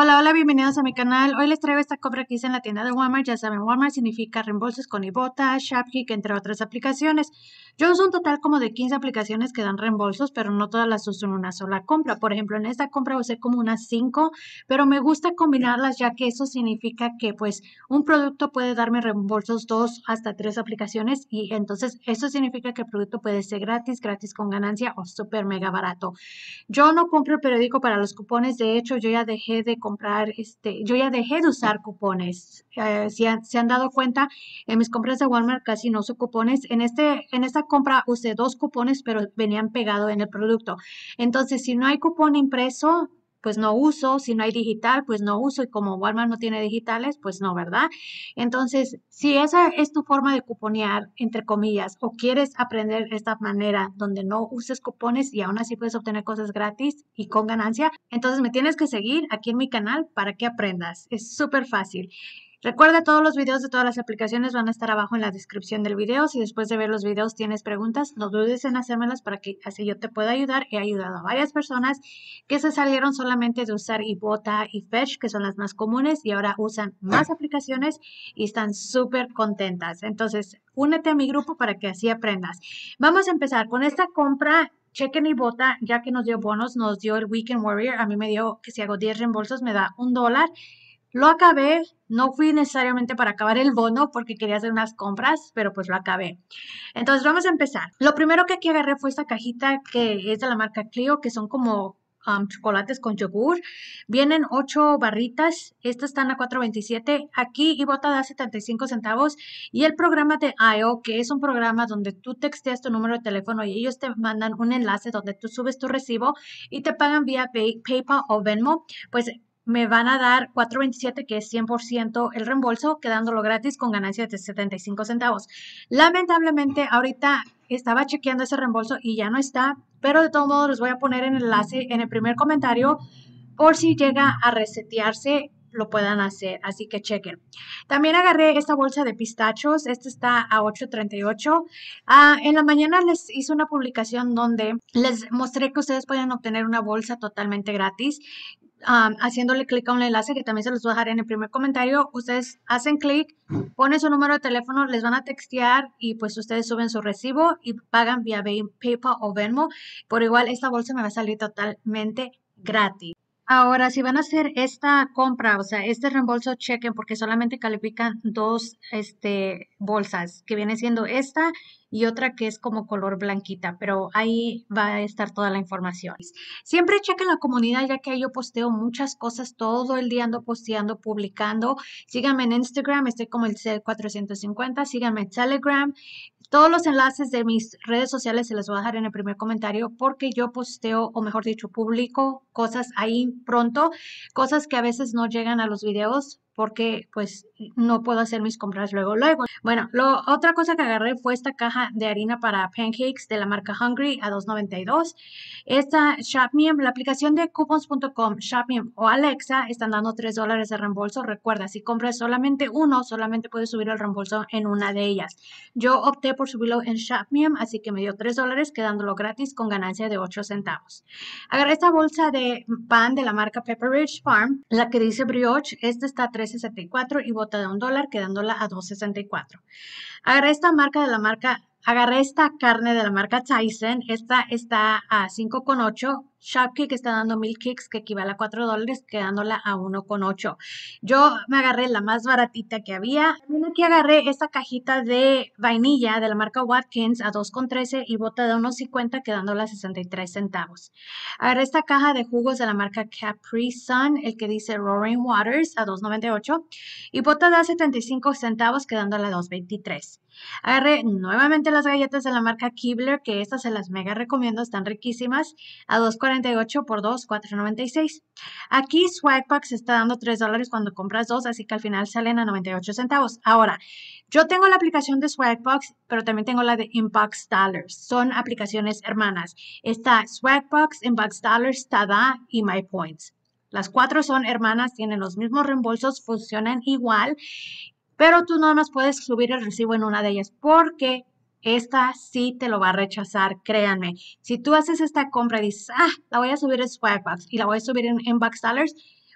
a hola, bienvenidos a mi canal. Hoy les traigo esta compra que hice en la tienda de Walmart. Ya saben, Walmart significa reembolsos con Ibotta, Shopkick, entre otras aplicaciones. Yo uso un total como de 15 aplicaciones que dan reembolsos, pero no todas las uso en una sola compra. Por ejemplo, en esta compra usé como unas 5, pero me gusta combinarlas ya que eso significa que pues un producto puede darme reembolsos dos hasta tres aplicaciones y entonces eso significa que el producto puede ser gratis, gratis con ganancia o súper mega barato. Yo no compro el periódico para los cupones. De hecho, yo ya dejé de comprar este, yo ya dejé de usar cupones. Eh, si se han dado cuenta, en mis compras de Walmart casi no uso cupones. En, este, en esta compra usé dos cupones, pero venían pegados en el producto. Entonces, si no hay cupón impreso, pues no uso, si no hay digital, pues no uso, y como Walmart no tiene digitales, pues no, ¿verdad? Entonces, si esa es tu forma de cuponear, entre comillas, o quieres aprender esta manera donde no uses cupones y aún así puedes obtener cosas gratis y con ganancia, entonces me tienes que seguir aquí en mi canal para que aprendas. Es súper fácil. Recuerda, todos los videos de todas las aplicaciones van a estar abajo en la descripción del video. Si después de ver los videos tienes preguntas, no dudes en hacérmelas para que así yo te pueda ayudar. He ayudado a varias personas que se salieron solamente de usar Ibota y Fetch, que son las más comunes, y ahora usan más aplicaciones y están súper contentas. Entonces, únete a mi grupo para que así aprendas. Vamos a empezar con esta compra chequen y ya que nos dio bonos, nos dio el Weekend Warrior, a mí me dio que si hago 10 reembolsos me da un dólar lo acabé, no fui necesariamente para acabar el bono porque quería hacer unas compras, pero pues lo acabé. Entonces vamos a empezar. Lo primero que aquí agarré fue esta cajita que es de la marca Clio, que son como um, chocolates con yogur. Vienen ocho barritas. Estas están a 4.27. Aquí Ibota da 75 centavos. Y el programa de IO, e que es un programa donde tú texteas tu número de teléfono y ellos te mandan un enlace donde tú subes tu recibo y te pagan vía PayPal o Venmo, pues me van a dar 4.27, que es 100% el reembolso, quedándolo gratis con ganancia de 75 centavos. Lamentablemente, ahorita estaba chequeando ese reembolso y ya no está, pero de todos modos les voy a poner el enlace en el primer comentario por si llega a resetearse lo puedan hacer, así que chequen. También agarré esta bolsa de pistachos, esta está a 8.38. Ah, en la mañana les hice una publicación donde les mostré que ustedes pueden obtener una bolsa totalmente gratis haciéndole clic a un enlace que también se los voy a dejar en el primer comentario. Ustedes hacen clic, ponen su número de teléfono, les van a textear y pues ustedes suben su recibo y pagan vía PayPal o Venmo. Por igual, esta bolsa me va a salir totalmente gratis. Ahora, si van a hacer esta compra, o sea, este reembolso, chequen porque solamente califican dos este, bolsas, que viene siendo esta y otra que es como color blanquita, pero ahí va a estar toda la información. Siempre chequen la comunidad, ya que yo posteo muchas cosas, todo el día ando posteando, publicando. Síganme en Instagram, estoy como el C450, síganme en Telegram, todos los enlaces de mis redes sociales se los voy a dejar en el primer comentario porque yo posteo, o mejor dicho, publico cosas ahí pronto, cosas que a veces no llegan a los videos, porque pues no puedo hacer mis compras luego, luego. Bueno, otra cosa que agarré fue esta caja de harina para pancakes de la marca Hungry a $2.92. Esta ShopMium, la aplicación de coupons.com, ShopMium o Alexa están dando $3 dólares de reembolso. Recuerda, si compras solamente uno, solamente puedes subir el reembolso en una de ellas. Yo opté por subirlo en ShopMium, así que me dio $3 dólares quedándolo gratis con ganancia de 8 centavos. Agarré esta bolsa de pan de la marca Pepperidge Farm, la que dice brioche. Esta está $3 y bota de un dólar quedándola a 2.64. ahora esta marca de la marca Agarré esta carne de la marca Tyson. Esta está a 5,8. Shopkick está dando 1000 kicks, que equivale a 4 dólares, quedándola a 1,8. Yo me agarré la más baratita que había. También aquí agarré esta cajita de vainilla de la marca Watkins a 2,13 y bota de 1,50, quedándola a 63 centavos. Agarré esta caja de jugos de la marca Capri Sun, el que dice Roaring Waters, a 2,98 y bota de 75 centavos, quedándola a 2,23. Agarré nuevamente las galletas de la marca Kibler, que estas se las mega recomiendo, están riquísimas, a 2.48 por $2.496. 4.96. Aquí Swagbox está dando 3 dólares cuando compras dos, así que al final salen a 98 centavos. Ahora, yo tengo la aplicación de Swagbox, pero también tengo la de Inbox Dollars. Son aplicaciones hermanas. Está Swagbox, Inbox Dollars, Tada y My Points. Las cuatro son hermanas, tienen los mismos reembolsos, funcionan igual pero tú no más puedes subir el recibo en una de ellas porque esta sí te lo va a rechazar, créanme. Si tú haces esta compra y dices, ah, la voy a subir en Swagbucks y la voy a subir en, en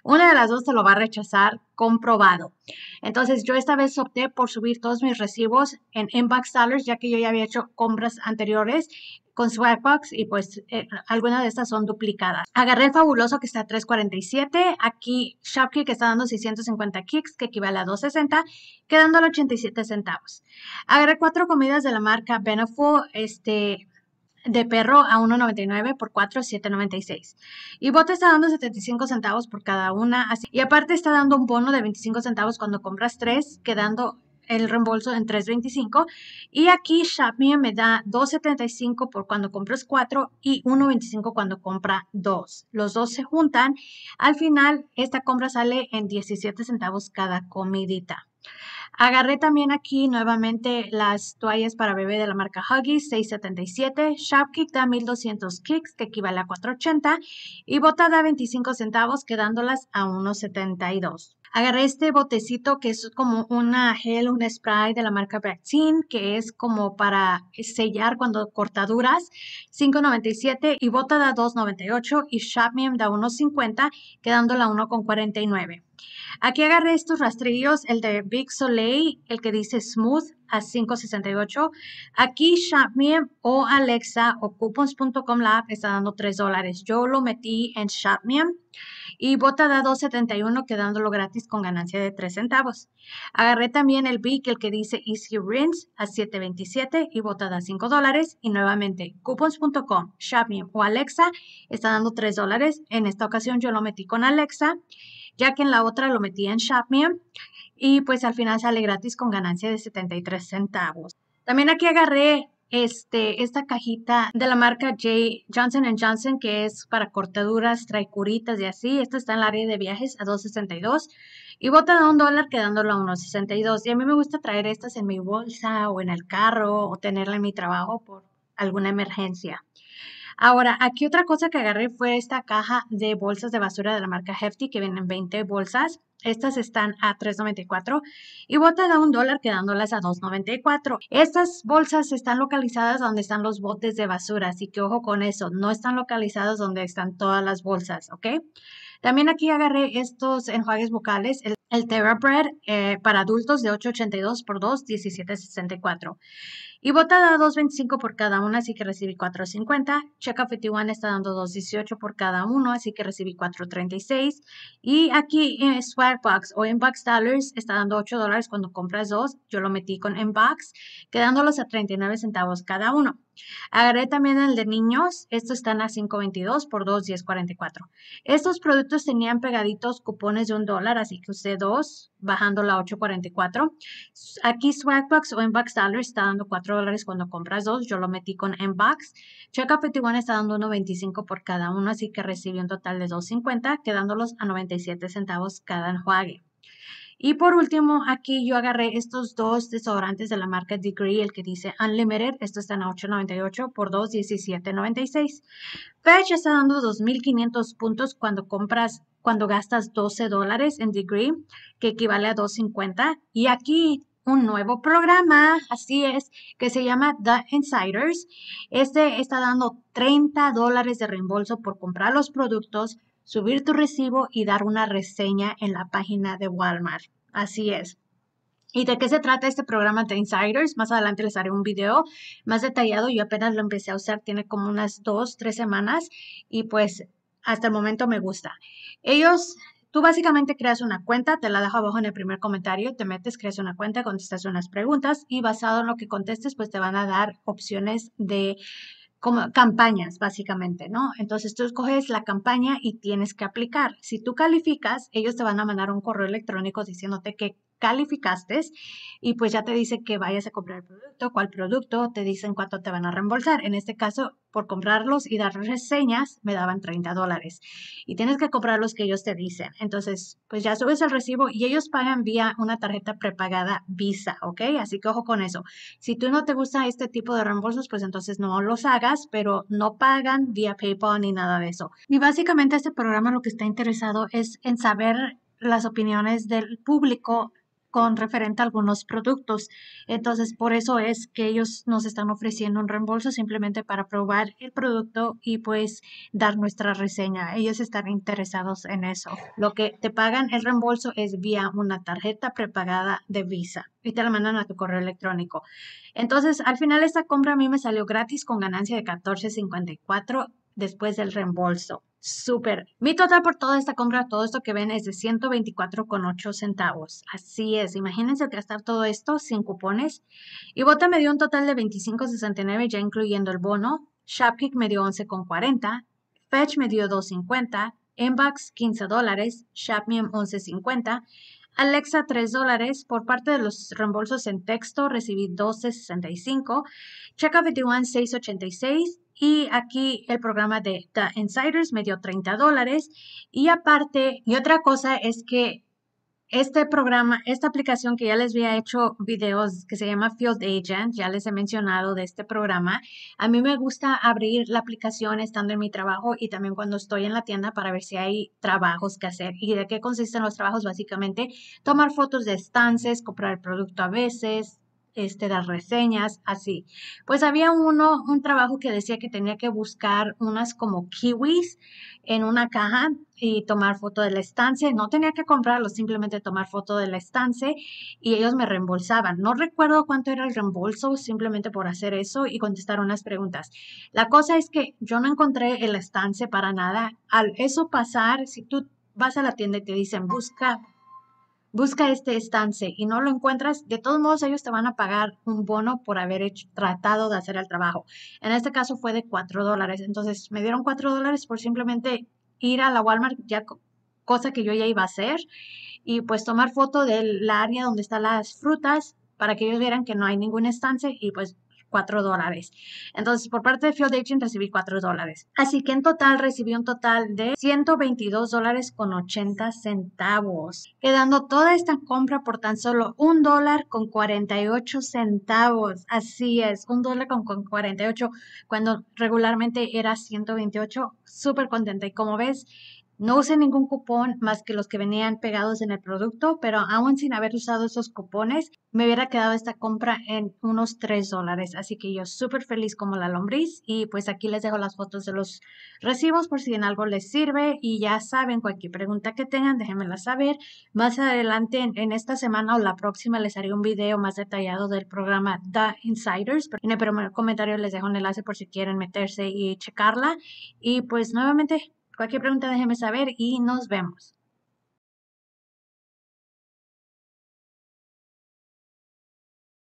una de las dos se lo va a rechazar comprobado. Entonces yo esta vez opté por subir todos mis recibos en inbox dollars ya que yo ya había hecho compras anteriores con Swagbox y pues eh, algunas de estas son duplicadas. Agarré fabuloso que está a 347, aquí que está dando 650 kicks que equivale a 260, quedando a 87 centavos. Agarré cuatro comidas de la marca Beneful, este de perro a 1.99 por 4 7.96 y bote está dando 75 centavos por cada una así, y aparte está dando un bono de 25 centavos cuando compras tres quedando el reembolso en 3.25 y aquí ShopMe me da 2.75 por cuando compras 4 y 1.25 cuando compra 2. Los dos se juntan. Al final esta compra sale en 17 centavos cada comidita. Agarré también aquí nuevamente las toallas para bebé de la marca Huggies, 677. Shopkick da 1200 kicks, que equivale a 480. Y Bota da 25 centavos, quedándolas a 1.72. Agarré este botecito que es como una gel, un spray de la marca Bactine que es como para sellar cuando cortaduras, 5.97 y Bota da 2.98 y Shopmium da 1.50, quedándola 1.49. Aquí agarré estos rastrillos, el de Big Soleil, el que dice Smooth a 5.68. Aquí ShopMiam o Alexa o coupons.com Lab está dando 3 dólares. Yo lo metí en ShopMiam y Bota da 2.71 quedándolo gratis con ganancia de 3 centavos. Agarré también el Big, el que dice Easy Rinse a 7.27 y Bota da 5 dólares. Y nuevamente coupons.com, ShopMe o Alexa está dando 3 dólares. En esta ocasión yo lo metí con Alexa ya que en la otra lo metí en ShopMeam y pues al final sale gratis con ganancia de 73 centavos. También aquí agarré este, esta cajita de la marca J. Johnson Johnson que es para cortaduras, traicuritas y así. Esta está en el área de viajes a 2.62 y bota de un dólar quedándolo a 1.62. Y a mí me gusta traer estas en mi bolsa o en el carro o tenerla en mi trabajo por alguna emergencia. Ahora, aquí otra cosa que agarré fue esta caja de bolsas de basura de la marca Hefty, que vienen 20 bolsas. Estas están a $3.94 y botas a un dólar quedándolas a $2.94. Estas bolsas están localizadas donde están los botes de basura, así que ojo con eso, no están localizadas donde están todas las bolsas, ¿ok? También aquí agarré estos enjuagues vocales el TerraBread eh, para adultos de 8.82 por 2, 17.64. Y Botada 2.25 por cada una, así que recibí 4.50. of 51 está dando 2.18 por cada uno, así que recibí 4.36. Y aquí en Swagbox o Inbox Dollars está dando 8 dólares cuando compras dos. Yo lo metí con Inbox, quedándolos a 39 centavos cada uno. Agarré también el de niños, estos están a 5.22 por 2.10.44. Estos productos tenían pegaditos cupones de un dólar, así que usé dos, bajando la 8.44. Aquí Swagbucks o Inbox Dollar está dando 4 dólares cuando compras dos, yo lo metí con Inbox. Checa está dando 1.25 por cada uno, así que recibí un total de 2.50, quedándolos a 97 centavos cada enjuague. Y por último, aquí yo agarré estos dos desodorantes de la marca Degree, el que dice Unlimited, esto está en 8.98 por $2.17.96. Fetch está dando 2.500 puntos cuando compras, cuando gastas 12 dólares en Degree, que equivale a 2.50. Y aquí un nuevo programa, así es, que se llama The Insiders. Este está dando 30 dólares de reembolso por comprar los productos subir tu recibo y dar una reseña en la página de Walmart. Así es. ¿Y de qué se trata este programa de Insiders? Más adelante les haré un video más detallado. Yo apenas lo empecé a usar, tiene como unas dos, tres semanas y pues hasta el momento me gusta. Ellos, tú básicamente creas una cuenta, te la dejo abajo en el primer comentario, te metes, creas una cuenta, contestas unas preguntas y basado en lo que contestes, pues te van a dar opciones de como campañas, básicamente, ¿no? Entonces tú escoges la campaña y tienes que aplicar. Si tú calificas, ellos te van a mandar un correo electrónico diciéndote que calificaste y pues ya te dice que vayas a comprar el producto, cuál producto, te dicen cuánto te van a reembolsar. En este caso, por comprarlos y dar reseñas, me daban 30 dólares. Y tienes que comprar los que ellos te dicen. Entonces, pues ya subes el recibo y ellos pagan vía una tarjeta prepagada Visa, ¿ok? Así que ojo con eso. Si tú no te gusta este tipo de reembolsos, pues entonces no los hagas, pero no pagan vía PayPal ni nada de eso. Y básicamente este programa lo que está interesado es en saber las opiniones del público con referente a algunos productos. Entonces, por eso es que ellos nos están ofreciendo un reembolso simplemente para probar el producto y pues dar nuestra reseña. Ellos están interesados en eso. Lo que te pagan el reembolso es vía una tarjeta prepagada de Visa y te la mandan a tu correo electrónico. Entonces, al final esta compra a mí me salió gratis con ganancia de 14.54 después del reembolso. Súper. Mi total por toda esta compra, todo esto que ven es de 124,8 centavos. Así es. Imagínense gastar todo esto sin cupones. Y Bota me dio un total de 25,69 ya incluyendo el bono. Shopkick me dio 11,40. Fetch me dio 2,50. Inbox 15 dólares. 11,50. Alexa 3 dólares. Por parte de los reembolsos en texto recibí 12.65. Checa 21 686. Y aquí el programa de The Insiders me dio 30 dólares. Y aparte, y otra cosa es que este programa, esta aplicación que ya les había hecho videos que se llama Field Agent, ya les he mencionado de este programa, a mí me gusta abrir la aplicación estando en mi trabajo y también cuando estoy en la tienda para ver si hay trabajos que hacer. ¿Y de qué consisten los trabajos? Básicamente tomar fotos de estancias, comprar el producto a veces, este, dar reseñas, así. Pues había uno, un trabajo que decía que tenía que buscar unas como kiwis en una caja y tomar foto de la estancia. No tenía que comprarlo, simplemente tomar foto de la estancia y ellos me reembolsaban. No recuerdo cuánto era el reembolso, simplemente por hacer eso y contestar unas preguntas. La cosa es que yo no encontré el estancia para nada. Al eso pasar, si tú vas a la tienda y te dicen busca busca este estance y no lo encuentras, de todos modos ellos te van a pagar un bono por haber tratado de hacer el trabajo. En este caso fue de 4 dólares, entonces me dieron 4 dólares por simplemente ir a la Walmart, ya cosa que yo ya iba a hacer, y pues tomar foto del área donde están las frutas para que ellos vieran que no hay ningún estance y pues 4 dólares. Entonces, por parte de Field Agent recibí 4 dólares. Así que en total recibí un total de 122 dólares con 80 centavos, quedando toda esta compra por tan solo un dólar con 48 centavos. Así es, un dólar con, con 48, cuando regularmente era 128. Súper contenta. Y como ves, no usé ningún cupón más que los que venían pegados en el producto, pero aún sin haber usado esos cupones, me hubiera quedado esta compra en unos 3 dólares. Así que yo súper feliz como la lombriz y pues aquí les dejo las fotos de los recibos por si en algo les sirve y ya saben, cualquier pregunta que tengan, déjenmela saber. Más adelante en, esta semana o la próxima les haré un video más detallado del programa The Insiders, en el primer comentario les dejo un enlace por si quieren meterse y checarla. Y pues nuevamente Cualquier pregunta déjeme saber y nos vemos.